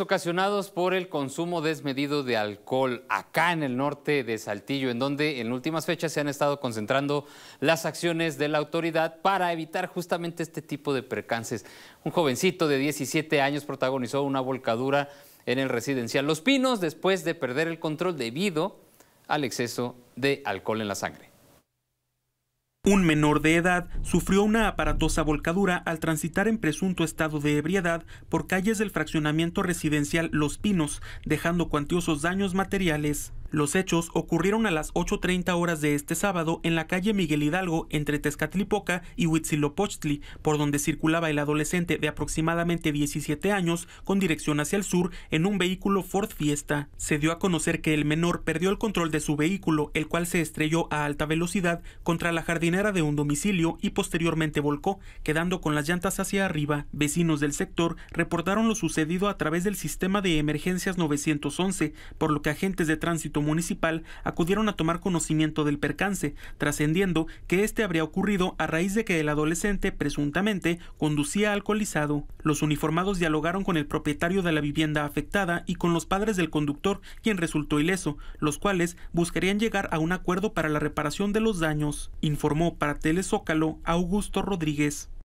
ocasionados por el consumo desmedido de alcohol acá en el norte de Saltillo, en donde en últimas fechas se han estado concentrando las acciones de la autoridad para evitar justamente este tipo de percances. Un jovencito de 17 años protagonizó una volcadura en el residencial Los Pinos después de perder el control debido al exceso de alcohol en la sangre. Un menor de edad sufrió una aparatosa volcadura al transitar en presunto estado de ebriedad por calles del fraccionamiento residencial Los Pinos, dejando cuantiosos daños materiales. Los hechos ocurrieron a las 8.30 horas de este sábado en la calle Miguel Hidalgo entre Tezcatlipoca y Huitzilopochtli, por donde circulaba el adolescente de aproximadamente 17 años con dirección hacia el sur en un vehículo Ford Fiesta. Se dio a conocer que el menor perdió el control de su vehículo, el cual se estrelló a alta velocidad contra la jardinera de un domicilio y posteriormente volcó, quedando con las llantas hacia arriba. Vecinos del sector reportaron lo sucedido a través del sistema de emergencias 911, por lo que agentes de tránsito municipal acudieron a tomar conocimiento del percance, trascendiendo que este habría ocurrido a raíz de que el adolescente presuntamente conducía alcoholizado. Los uniformados dialogaron con el propietario de la vivienda afectada y con los padres del conductor, quien resultó ileso, los cuales buscarían llegar a un acuerdo para la reparación de los daños, informó para Telezócalo Augusto Rodríguez.